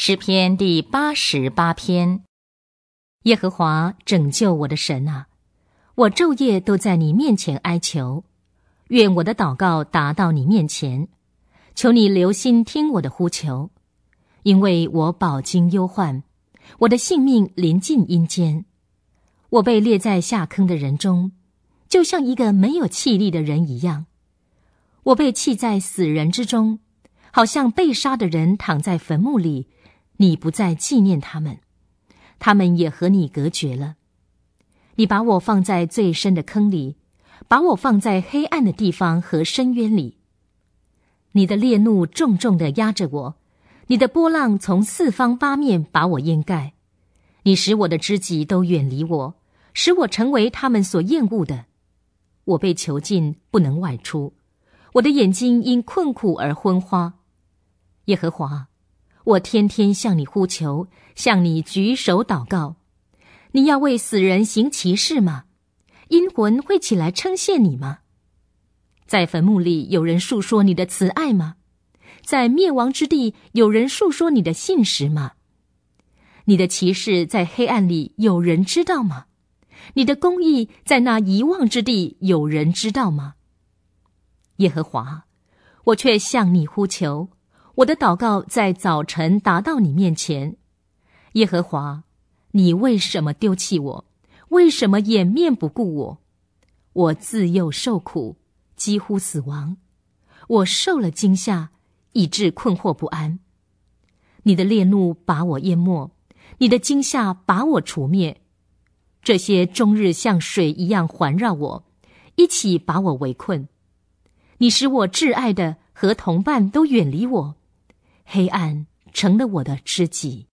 诗篇第八十八篇，耶和华拯救我的神啊，我昼夜都在你面前哀求，愿我的祷告达到你面前，求你留心听我的呼求，因为我饱经忧患，我的性命临近阴间，我被列在下坑的人中，就像一个没有气力的人一样，我被弃在死人之中，好像被杀的人躺在坟墓里。你不再纪念他们，他们也和你隔绝了。你把我放在最深的坑里，把我放在黑暗的地方和深渊里。你的烈怒重重地压着我，你的波浪从四方八面把我掩盖。你使我的知己都远离我，使我成为他们所厌恶的。我被囚禁，不能外出。我的眼睛因困苦而昏花。耶和华。我天天向你呼求，向你举手祷告。你要为死人行奇事吗？阴魂会起来称谢你吗？在坟墓里有人述说你的慈爱吗？在灭亡之地有人述说你的信实吗？你的骑士在黑暗里有人知道吗？你的公义在那遗忘之地有人知道吗？耶和华，我却向你呼求。我的祷告在早晨达到你面前，耶和华，你为什么丢弃我？为什么掩面不顾我？我自幼受苦，几乎死亡；我受了惊吓，以致困惑不安。你的烈怒把我淹没，你的惊吓把我除灭。这些终日像水一样环绕我，一起把我围困。你使我挚爱的和同伴都远离我。黑暗成了我的知己。